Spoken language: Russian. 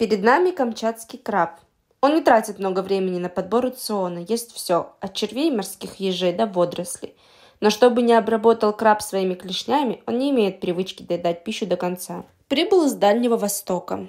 Перед нами камчатский краб. Он не тратит много времени на подбор рациона, есть все, от червей, морских ежей до водорослей. Но чтобы не обработал краб своими клешнями, он не имеет привычки доедать пищу до конца. Прибыл из Дальнего Востока.